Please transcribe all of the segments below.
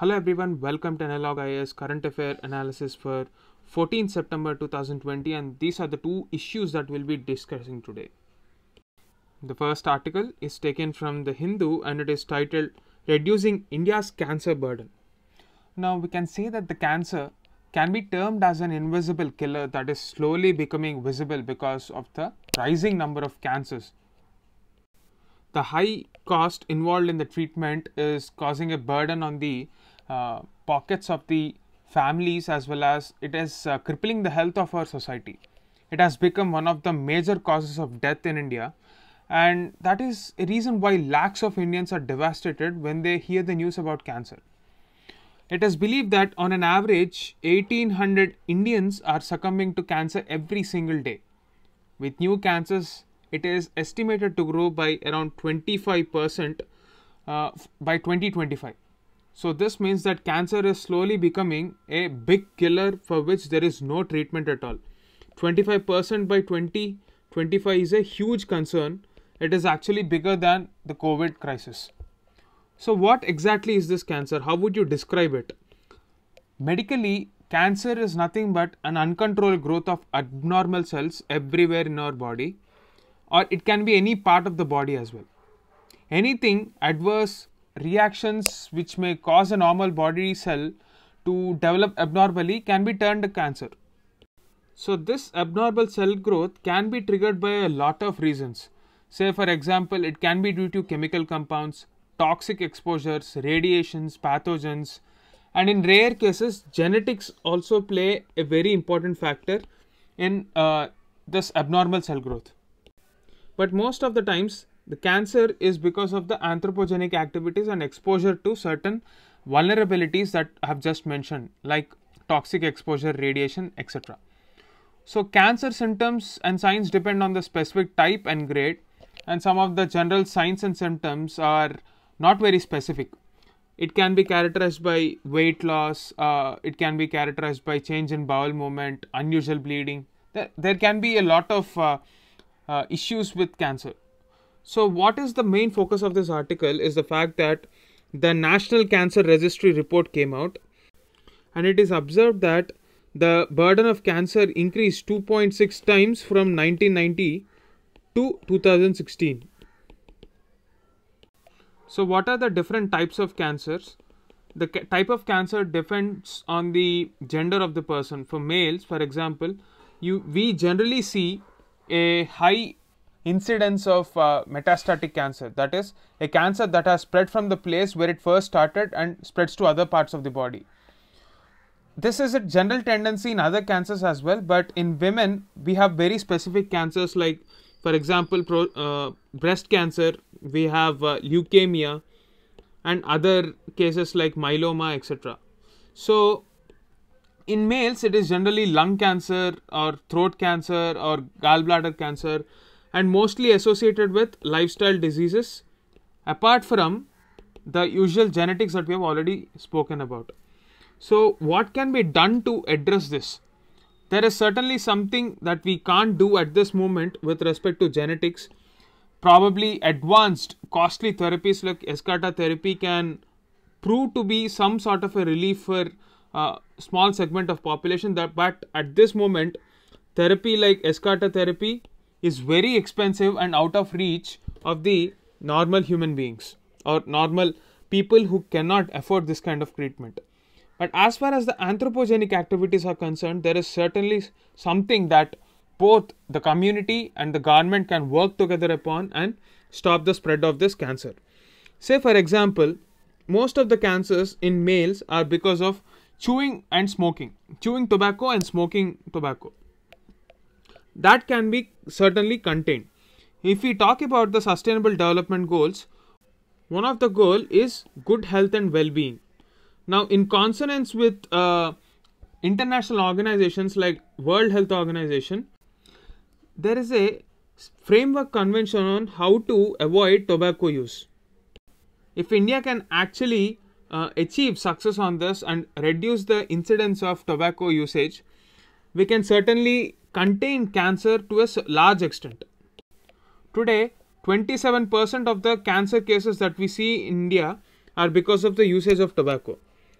Hello everyone, welcome to Analog IS current affair analysis for 14 September 2020 and these are the two issues that we'll be discussing today. The first article is taken from the Hindu and it is titled Reducing India's Cancer Burden. Now we can say that the cancer can be termed as an invisible killer that is slowly becoming visible because of the rising number of cancers the high cost involved in the treatment is causing a burden on the uh, pockets of the families as well as it is uh, crippling the health of our society. It has become one of the major causes of death in India and that is a reason why lakhs of Indians are devastated when they hear the news about cancer. It is believed that on an average 1800 Indians are succumbing to cancer every single day with new cancers it is estimated to grow by around 25% uh, by 2025. So this means that cancer is slowly becoming a big killer for which there is no treatment at all. 25% by 2025 is a huge concern. It is actually bigger than the COVID crisis. So what exactly is this cancer? How would you describe it? Medically, cancer is nothing but an uncontrolled growth of abnormal cells everywhere in our body or it can be any part of the body as well. Anything adverse reactions which may cause a normal body cell to develop abnormally can be turned to cancer. So this abnormal cell growth can be triggered by a lot of reasons. Say for example, it can be due to chemical compounds, toxic exposures, radiations, pathogens, and in rare cases, genetics also play a very important factor in uh, this abnormal cell growth. But most of the times, the cancer is because of the anthropogenic activities and exposure to certain vulnerabilities that I have just mentioned, like toxic exposure, radiation, etc. So, cancer symptoms and signs depend on the specific type and grade, and some of the general signs and symptoms are not very specific. It can be characterized by weight loss, uh, it can be characterized by change in bowel movement, unusual bleeding. There, there can be a lot of uh, uh, issues with cancer. So, what is the main focus of this article is the fact that the National Cancer Registry report came out and it is observed that the burden of cancer increased 2.6 times from 1990 to 2016. So, what are the different types of cancers? The ca type of cancer depends on the gender of the person. For males, for example, you we generally see a high incidence of uh, metastatic cancer that is a cancer that has spread from the place where it first started and spreads to other parts of the body this is a general tendency in other cancers as well but in women we have very specific cancers like for example pro, uh, breast cancer we have uh, leukemia and other cases like myeloma etc so in males, it is generally lung cancer or throat cancer or gallbladder cancer and mostly associated with lifestyle diseases apart from the usual genetics that we have already spoken about. So, what can be done to address this? There is certainly something that we can't do at this moment with respect to genetics. Probably advanced costly therapies like Escata therapy can prove to be some sort of a relief for a small segment of population that but at this moment therapy like escarta therapy is very expensive and out of reach of the normal human beings or normal people who cannot afford this kind of treatment but as far as the anthropogenic activities are concerned there is certainly something that both the community and the government can work together upon and stop the spread of this cancer say for example most of the cancers in males are because of chewing and smoking chewing tobacco and smoking tobacco that can be certainly contained if we talk about the sustainable development goals one of the goal is good health and well-being now in consonance with uh, international organizations like world health organization there is a framework convention on how to avoid tobacco use if india can actually uh, achieve success on this and reduce the incidence of tobacco usage, we can certainly contain cancer to a large extent. Today, 27% of the cancer cases that we see in India are because of the usage of tobacco.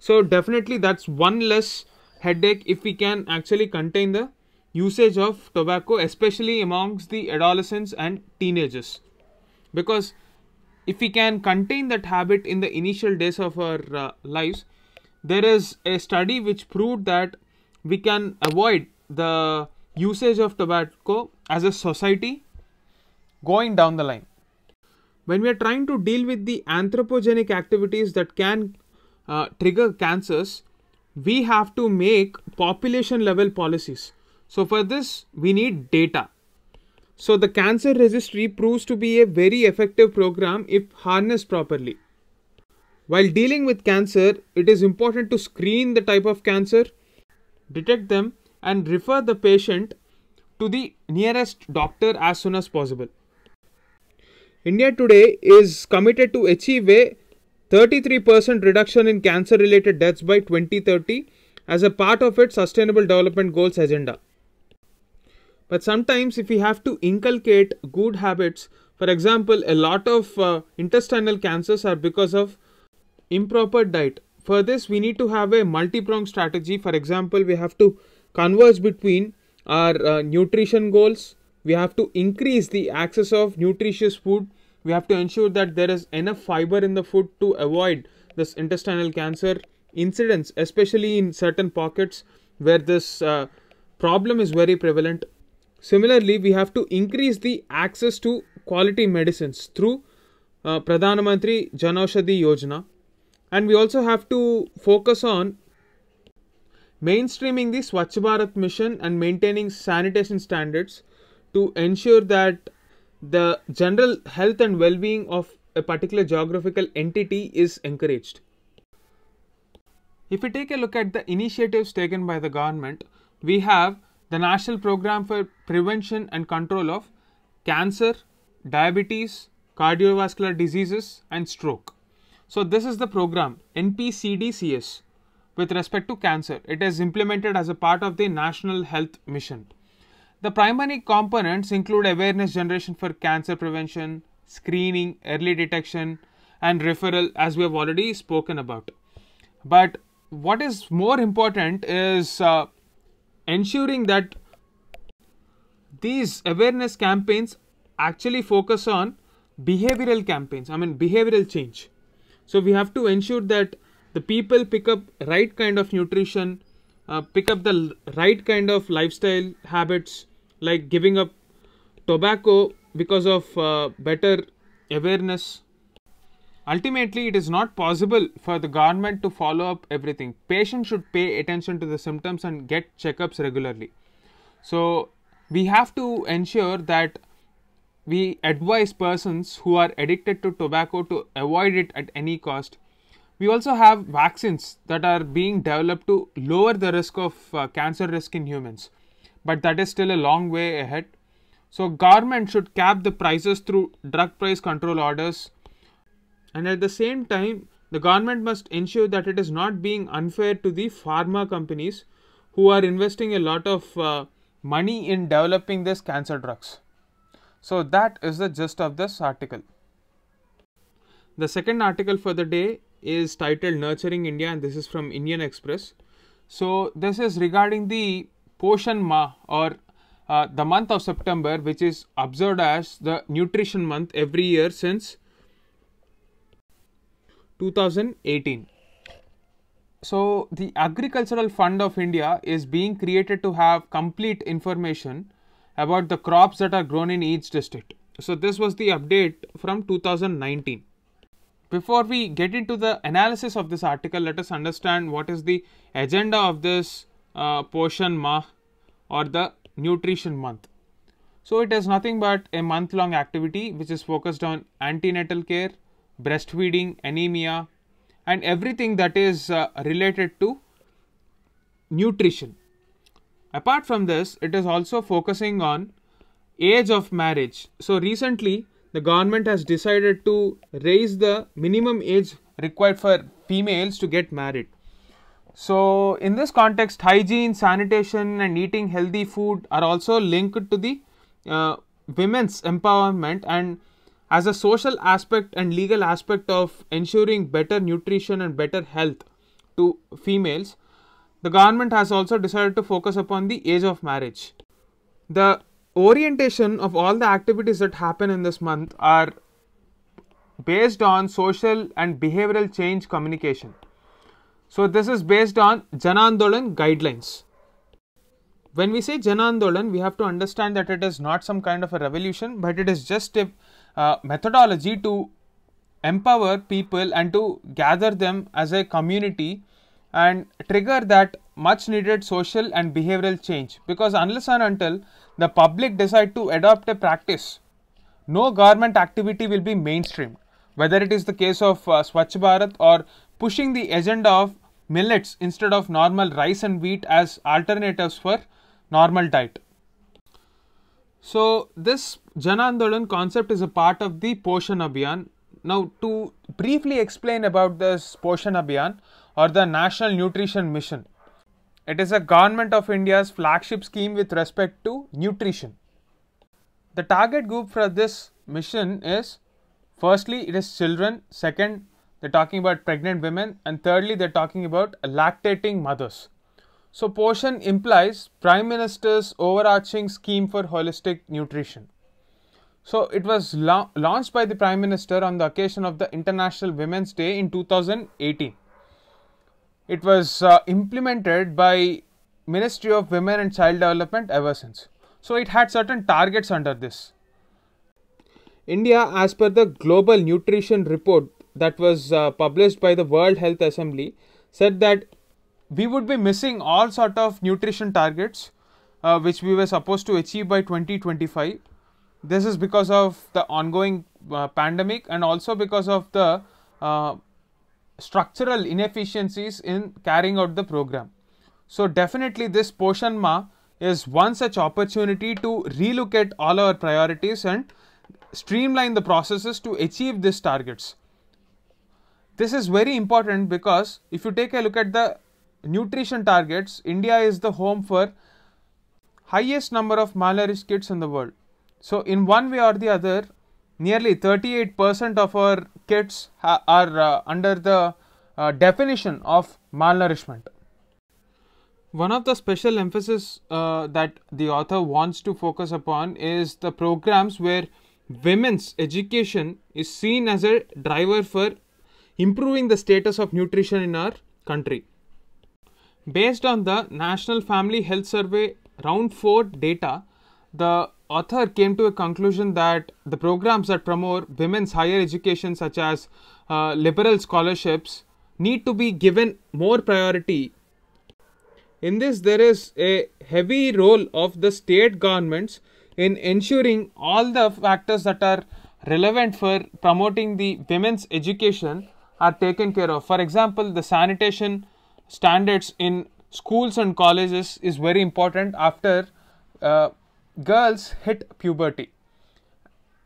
So definitely that's one less headache if we can actually contain the usage of tobacco, especially amongst the adolescents and teenagers. Because if we can contain that habit in the initial days of our uh, lives, there is a study which proved that we can avoid the usage of tobacco as a society going down the line. When we are trying to deal with the anthropogenic activities that can uh, trigger cancers, we have to make population level policies. So, for this, we need data. So the cancer registry proves to be a very effective program if harnessed properly. While dealing with cancer, it is important to screen the type of cancer, detect them and refer the patient to the nearest doctor as soon as possible. India today is committed to achieve a 33% reduction in cancer related deaths by 2030 as a part of its sustainable development goals agenda. But sometimes if we have to inculcate good habits, for example, a lot of uh, intestinal cancers are because of improper diet. For this, we need to have a multi-pronged strategy. For example, we have to converge between our uh, nutrition goals. We have to increase the access of nutritious food. We have to ensure that there is enough fiber in the food to avoid this intestinal cancer incidence, especially in certain pockets where this uh, problem is very prevalent Similarly, we have to increase the access to quality medicines through uh, Pradhan Mantri Jan Aushadhi Yojana. And we also have to focus on mainstreaming the Swachh Bharat mission and maintaining sanitation standards to ensure that the general health and well-being of a particular geographical entity is encouraged. If we take a look at the initiatives taken by the government, we have the National Program for Prevention and Control of Cancer, Diabetes, Cardiovascular Diseases, and Stroke. So, this is the program NPCDCS with respect to cancer. It is implemented as a part of the National Health Mission. The primary components include awareness generation for cancer prevention, screening, early detection, and referral, as we have already spoken about. But what is more important is uh, ensuring that these awareness campaigns actually focus on behavioral campaigns, I mean behavioral change. So we have to ensure that the people pick up right kind of nutrition, uh, pick up the right kind of lifestyle habits like giving up tobacco because of uh, better awareness Ultimately, it is not possible for the government to follow up everything. Patients should pay attention to the symptoms and get checkups regularly. So, we have to ensure that we advise persons who are addicted to tobacco to avoid it at any cost. We also have vaccines that are being developed to lower the risk of uh, cancer risk in humans, but that is still a long way ahead. So, government should cap the prices through drug price control orders and at the same time the government must ensure that it is not being unfair to the pharma companies who are investing a lot of uh, money in developing these cancer drugs. So, that is the gist of this article. The second article for the day is titled Nurturing India, and this is from Indian Express. So, this is regarding the Poshan Ma or uh, the month of September, which is observed as the nutrition month every year since 2018. So, the Agricultural Fund of India is being created to have complete information about the crops that are grown in each district. So, this was the update from 2019. Before we get into the analysis of this article, let us understand what is the agenda of this uh, Poshan Mah or the Nutrition Month. So, it is nothing but a month long activity which is focused on antenatal care, breastfeeding, anemia, and everything that is uh, related to nutrition. Apart from this, it is also focusing on age of marriage. So recently, the government has decided to raise the minimum age required for females to get married. So in this context, hygiene, sanitation and eating healthy food are also linked to the uh, women's empowerment and as a social aspect and legal aspect of ensuring better nutrition and better health to females, the government has also decided to focus upon the age of marriage. The orientation of all the activities that happen in this month are based on social and behavioral change communication. So, this is based on Janandolan guidelines. When we say Janandolan, we have to understand that it is not some kind of a revolution, but it is just a uh, methodology to empower people and to gather them as a community and trigger that much needed social and behavioral change because unless and until the public decide to adopt a practice no government activity will be mainstreamed whether it is the case of uh, swachh bharat or pushing the agenda of millets instead of normal rice and wheat as alternatives for normal diet so this Janandolan concept is a part of the Poshan Abhiyan. Now to briefly explain about this Poshan Abhiyan or the National Nutrition Mission. It is a government of India's flagship scheme with respect to nutrition. The target group for this mission is firstly it is children, second they're talking about pregnant women and thirdly they're talking about lactating mothers. So, portion implies Prime Minister's overarching scheme for holistic nutrition. So, it was la- launched by the Prime Minister on the occasion of the International Women's Day in 2018. It was uh, implemented by Ministry of Women and Child Development ever since. So, it had certain targets under this. India, as per the Global Nutrition Report that was uh, published by the World Health Assembly, said that we would be missing all sort of nutrition targets uh, which we were supposed to achieve by 2025. This is because of the ongoing uh, pandemic and also because of the uh, structural inefficiencies in carrying out the program. So definitely this portion ma is one such opportunity to relook at all our priorities and streamline the processes to achieve these targets. This is very important because if you take a look at the nutrition targets, India is the home for highest number of malnourished kids in the world. So, in one way or the other, nearly 38% of our kids are uh, under the uh, definition of malnourishment. One of the special emphasis uh, that the author wants to focus upon is the programs where women's education is seen as a driver for improving the status of nutrition in our country. Based on the National Family Health Survey Round 4 data, the author came to a conclusion that the programs that promote women's higher education, such as uh, liberal scholarships, need to be given more priority. In this, there is a heavy role of the state governments in ensuring all the factors that are relevant for promoting the women's education are taken care of. For example, the sanitation standards in schools and colleges is very important after uh, girls hit puberty.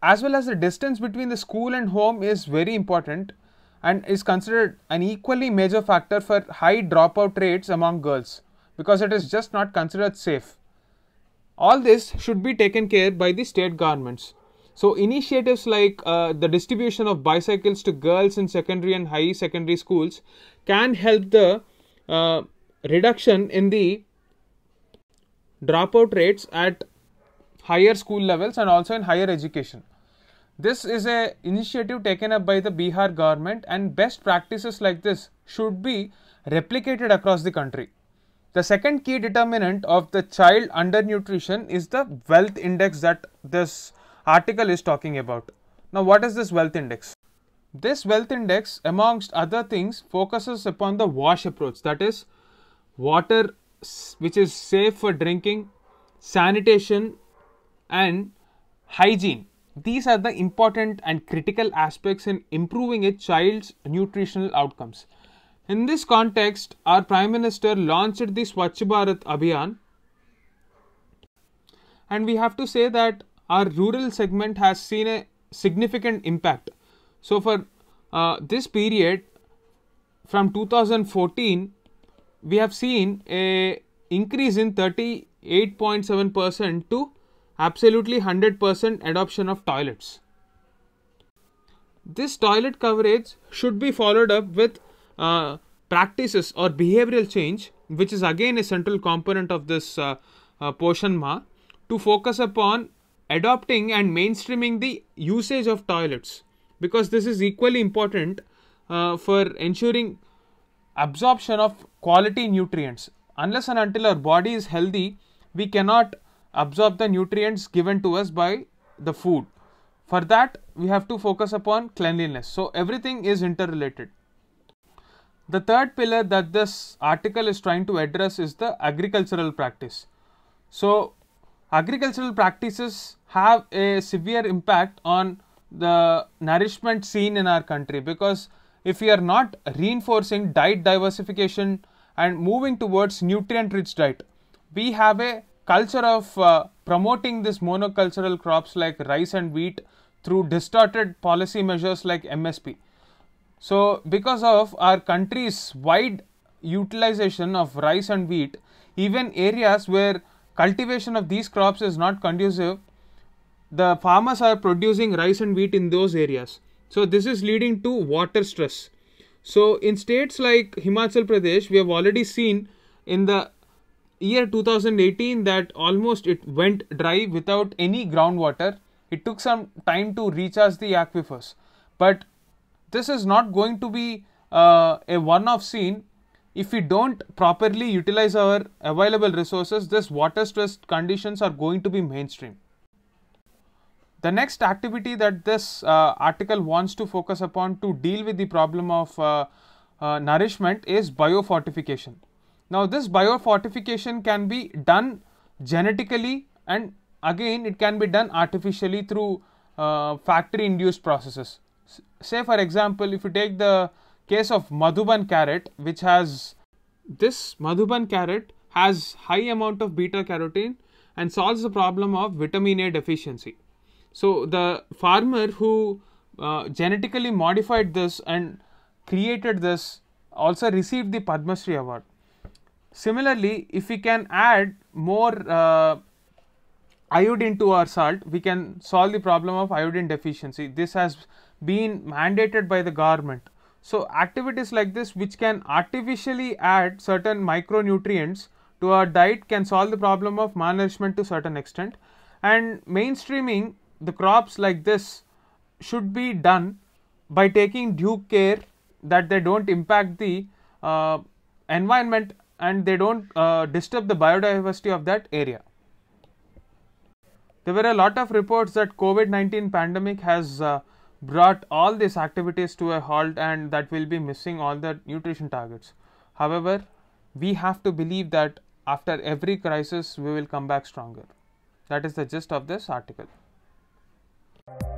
As well as the distance between the school and home is very important and is considered an equally major factor for high dropout rates among girls because it is just not considered safe. All this should be taken care by the state governments. So initiatives like uh, the distribution of bicycles to girls in secondary and high secondary schools can help the uh, reduction in the dropout rates at higher school levels and also in higher education. This is a initiative taken up by the Bihar government and best practices like this should be replicated across the country. The second key determinant of the child undernutrition is the wealth index that this article is talking about. Now, what is this wealth index? This wealth index, amongst other things, focuses upon the wash approach that is, water which is safe for drinking, sanitation, and hygiene. These are the important and critical aspects in improving a child's nutritional outcomes. In this context, our Prime Minister launched the Swachh Bharat Abhiyan. And we have to say that our rural segment has seen a significant impact. So, for uh, this period from 2014, we have seen a increase in 38.7 percent to absolutely 100 percent adoption of toilets. This toilet coverage should be followed up with uh, practices or behavioral change, which is again a central component of this uh, uh, to focus upon adopting and mainstreaming the usage of toilets because this is equally important uh, for ensuring absorption of quality nutrients. Unless and until our body is healthy, we cannot absorb the nutrients given to us by the food. For that, we have to focus upon cleanliness. So, everything is interrelated. The third pillar that this article is trying to address is the agricultural practice. So, agricultural practices have a severe impact on the nourishment seen in our country because if we are not reinforcing diet diversification and moving towards nutrient rich diet we have a culture of uh, promoting this monocultural crops like rice and wheat through distorted policy measures like msp so because of our country's wide utilization of rice and wheat even areas where cultivation of these crops is not conducive the farmers are producing rice and wheat in those areas. So this is leading to water stress. So in states like Himachal Pradesh, we have already seen in the year 2018 that almost it went dry without any groundwater. It took some time to recharge the aquifers. But this is not going to be uh, a one-off scene. If we don't properly utilize our available resources, this water stress conditions are going to be mainstream. The next activity that this uh, article wants to focus upon to deal with the problem of uh, uh, nourishment is biofortification. Now, this biofortification can be done genetically and again it can be done artificially through uh, factory induced processes. S say for example, if you take the case of Madhuban carrot which has this Madhuban carrot has high amount of beta carotene and solves the problem of vitamin A deficiency. So, the farmer who uh, genetically modified this and created this also received the Padma Shri award. Similarly, if we can add more uh, iodine to our salt, we can solve the problem of iodine deficiency. This has been mandated by the government. So, activities like this which can artificially add certain micronutrients to our diet can solve the problem of malnourishment to certain extent and mainstreaming the crops like this should be done by taking due care that they don't impact the uh, environment and they don't uh, disturb the biodiversity of that area. There were a lot of reports that COVID-19 pandemic has uh, brought all these activities to a halt and that will be missing all the nutrition targets. However, we have to believe that after every crisis we will come back stronger. That is the gist of this article thank you